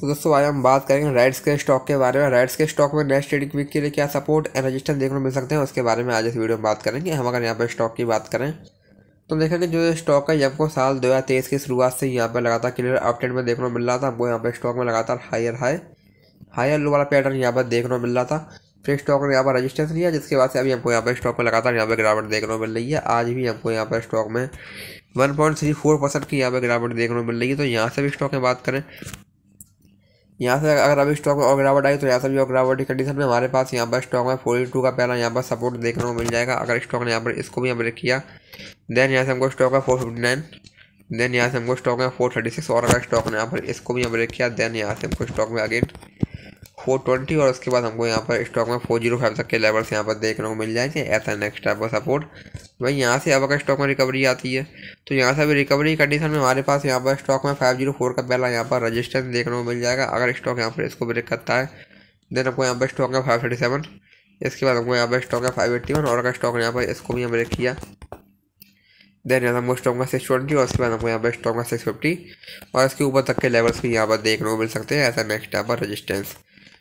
तो दोस्तों आज हम बात करेंगे राइट्स के स्टॉक के बारे में राइट्स के स्टॉक में नेक्स्ट ट्रेडिंग वीक के लिए क्या सपोर्ट एंड रजिस्टर देखने को मिल सकते हैं उसके बारे में आज इस वीडियो में बात करेंगे हम अगर यहाँ पर स्टॉक की बात करें तो देखेंगे जो स्टॉक है ये हमको साल दो हज़ार तेईस की शुरुआत से यहाँ पर लगातार क्लियर अपडेट में देखने को मिल रहा था हमको यहाँ पर स्टॉक में लगातार हायर हाई हायर लो वाला पैटर्न यहाँ पर देखने को मिल रहा था फिर स्टॉक ने यहाँ पर रजिस्टेंस लिया जिसके बाद से अभी हमको यहाँ पर स्टॉक में लगातार यहाँ पर गिरावट देखने को मिल रही है आज भी हमको यहाँ पर स्टॉक में 1.34 परसेंट की यहाँ पर गिरावट देखने को मिल रही है तो यहाँ से भी स्टॉक में बात करें यहाँ से अगर अभी स्टॉक में और गिरावट आई तो यहाँ से भी और गिरावट की कंडीशन में हमारे पास यहाँ पर स्टॉक में फोर्टी टू का पहला यहाँ पर सपोर्ट देखने को मिल जाएगा अगर स्टॉक ने यहाँ पर इसको भी ब्रेक किया देन यहाँ से हमको स्टॉक है फोर फिफ्टी नाइन देन यहाँ से हमको स्टॉक है फोर थर्टी सिक्स और अगर स्टॉक ने यहाँ पर इसको भी ब्रेक किया देन यहाँ से हमको स्टॉक में अगेन फोर ट्वेंटी और उसके बाद हमको यहाँ पर स्टॉक में फोर जीरो फाइव तक के लेवल्स यहाँ पर देखने को मिल जाएंगे ऐसा नेक्स्ट टाइप का सपोर्ट भाई यहाँ से अब अगर स्टॉक में रिकवरी आती है तो यहाँ से अभी रिकवरी कंडीशन में हमारे पास यहाँ पर स्टॉक में फाइव जीरो फोर का पहला यहाँ पर रजिस्टेंस देखने को मिल जाएगा अगर स्टॉक यहाँ पर इसको ब्रेक करता है देन हमको यहाँ पर स्टॉक है फाइव सेवन इसके बाद हमको यहाँ पर स्टॉक है फाइव वन और अगर स्टॉक यहाँ पर इसको भी हम ब्रेक किया देन यहाँ हमको स्टॉक का सिक्स ट्वेंटी और उसके बाद हमको यहाँ पर स्टॉक का सिक्स फिफ्टी और इसके ऊपर तक के लेवल्स भी यहाँ पर देखने को मिल सकते हैं ऐसा नेक्स्ट यहाँ पर रजिस्टेंस